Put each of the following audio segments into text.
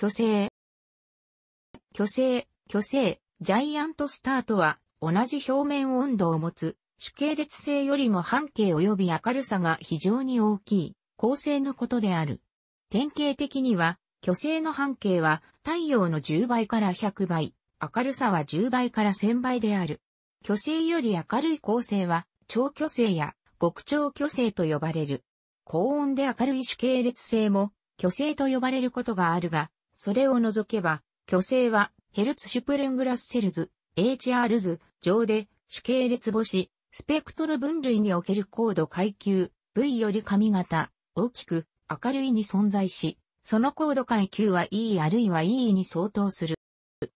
巨星。巨星、巨星、ジャイアントスターとは、同じ表面温度を持つ、主系列性よりも半径及び明るさが非常に大きい、構成のことである。典型的には、巨星の半径は太陽の10倍から100倍、明るさは10倍から1000倍である。巨星より明るい構成は、超巨星や極超巨星と呼ばれる。高温で明るい主系列性も、巨星と呼ばれることがあるが、それを除けば、虚勢は、ヘルツシュプルングラスセルズ、HR 図上で、主系列星、スペクトル分類における高度階級、V より髪型、大きく、明るいに存在し、その高度階級は E あるいは E に相当する。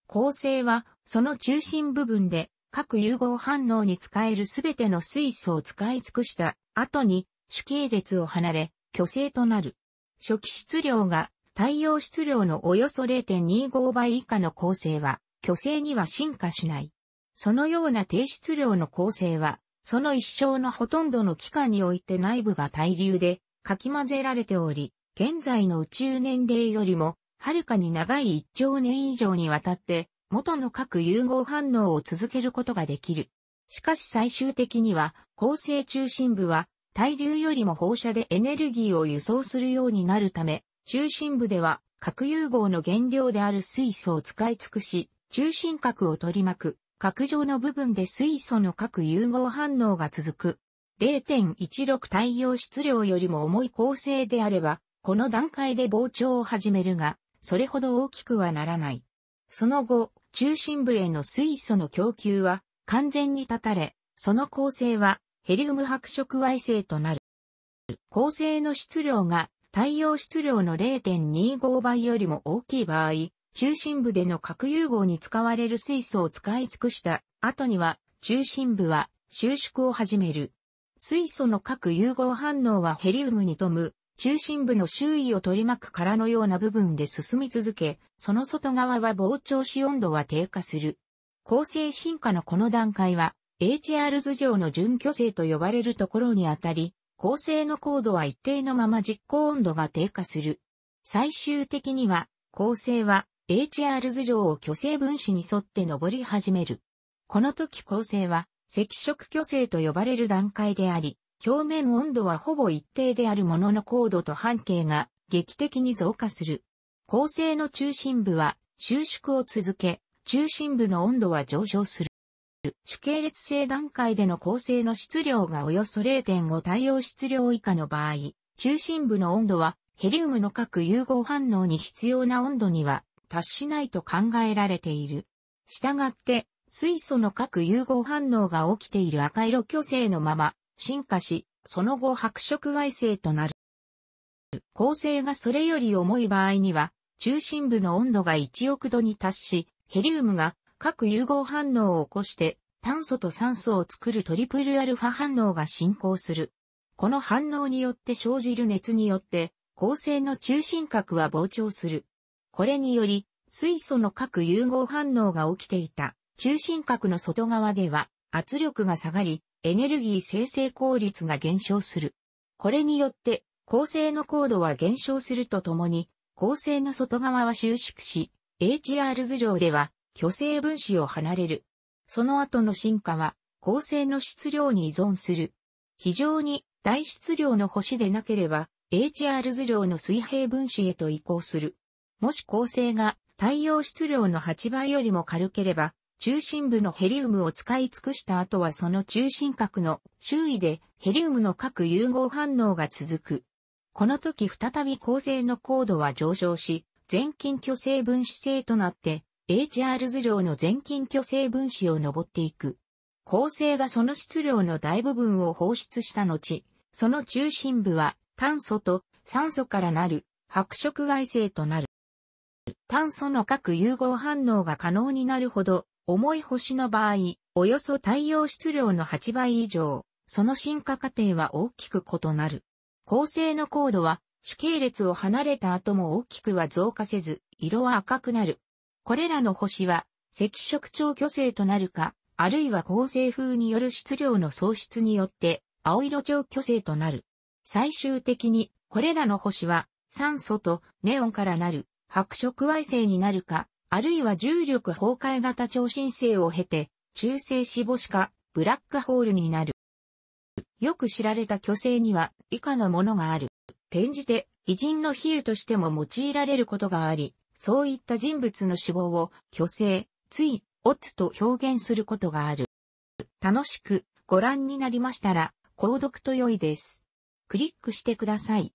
構成は、その中心部分で、各融合反応に使えるすべての水素を使い尽くした後に、主系列を離れ、虚勢となる。初期質量が太陽質量のおよそ0.25倍以下の構成は、巨星には進化しない。そのような低質量の構成は、その一生のほとんどの期間において内部が対流でかき混ぜられており、現在の宇宙年齢よりも、はるかに長い1兆年以上にわたって、元の核融合反応を続けることができる。しかし最終的には、恒星中心部は、対流よりも放射でエネルギーを輸送するようになるため、中心部では核融合の原料である水素を使い尽くし、中心核を取り巻く核上の部分で水素の核融合反応が続く。0.16太陽質量よりも重い構成であれば、この段階で膨張を始めるが、それほど大きくはならない。その後、中心部への水素の供給は完全に断たれ、その構成はヘリウム白色矮星となる。構成の質量が太陽質量の0.25倍よりも大きい場合、中心部での核融合に使われる水素を使い尽くした後には中心部は収縮を始める。水素の核融合反応はヘリウムに富む中心部の周囲を取り巻く殻のような部分で進み続け、その外側は膨張し温度は低下する。構成進化のこの段階は HR 図上の準巨性と呼ばれるところにあたり、構成の高度は一定のまま実行温度が低下する。最終的には、構成は HR 図上を虚勢分子に沿って登り始める。この時構成は赤色虚勢と呼ばれる段階であり、表面温度はほぼ一定であるものの高度と半径が劇的に増加する。構成の中心部は収縮を続け、中心部の温度は上昇する。主系列性段階での構成の質量がおよそ0.5対応質量以下の場合、中心部の温度はヘリウムの各融合反応に必要な温度には達しないと考えられている。したがって、水素の各融合反応が起きている赤色巨星のまま進化し、その後白色矮星となる。構成がそれより重い場合には、中心部の温度が1億度に達し、ヘリウムが核融合反応を起こして炭素と酸素を作るトリプルアルファ反応が進行する。この反応によって生じる熱によって構成の中心核は膨張する。これにより水素の核融合反応が起きていた中心核の外側では圧力が下がりエネルギー生成効率が減少する。これによって構成の高度は減少するとともに構成の外側は収縮し HR 図上では巨星分子を離れる。その後の進化は、恒星の質量に依存する。非常に大質量の星でなければ、HR 図上の水平分子へと移行する。もし恒星が太陽質量の8倍よりも軽ければ、中心部のヘリウムを使い尽くした後はその中心核の周囲でヘリウムの核融合反応が続く。この時再び構成の高度は上昇し、全近巨星分子性となって h r 図上の全近巨星分子を登っていく。恒星がその質量の大部分を放出した後、その中心部は炭素と酸素からなる白色矮星となる。炭素の各融合反応が可能になるほど重い星の場合、およそ太陽質量の8倍以上、その進化過程は大きく異なる。恒星の高度は主系列を離れた後も大きくは増加せず、色は赤くなる。これらの星は、赤色超巨星となるか、あるいは恒星風による質量の喪失によって、青色超巨星となる。最終的に、これらの星は、酸素とネオンからなる白色矮星になるか、あるいは重力崩壊型超新星を経て、中性子母子か、ブラックホールになる。よく知られた巨星には以下のものがある。転じて、偉人の比喩としても用いられることがあり、そういった人物の死亡を虚勢、つい、おつと表現することがある。楽しくご覧になりましたら、購読と良いです。クリックしてください。